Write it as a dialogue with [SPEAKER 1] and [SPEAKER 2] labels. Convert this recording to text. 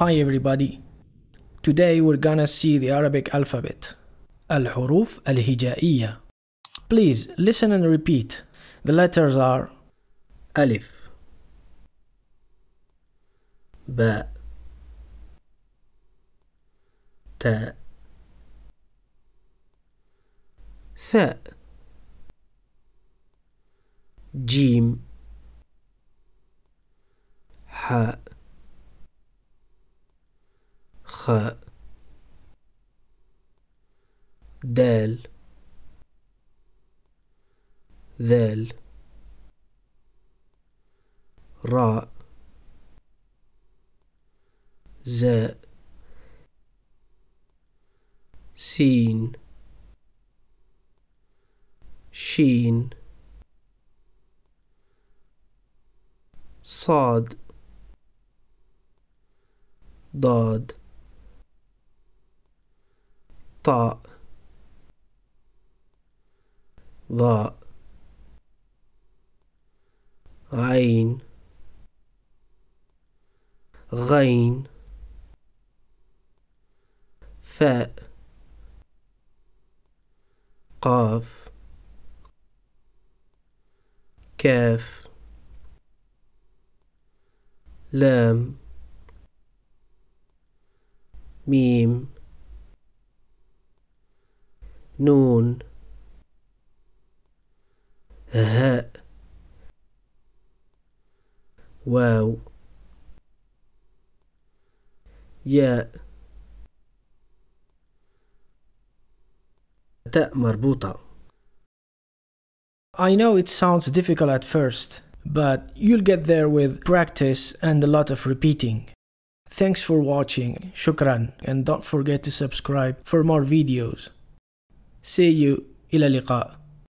[SPEAKER 1] Hi everybody. Today we're gonna see the Arabic alphabet. الحروف الهجائية. Please listen and repeat. The letters are Alif, Ba, Ta, Tha, Jīm, Ha. خاء دال ذال راء زاء سين شين صاد ضاد طاء ضاء عين غين فاء قاف كاف لام ميم نون هاء واو ياء تاء مربوطة I know it sounds difficult at first, but you'll get there with practice and a lot of repeating. Thanks for watching, shukran, and don't forget to subscribe for more videos. سي يو إلى اللقاء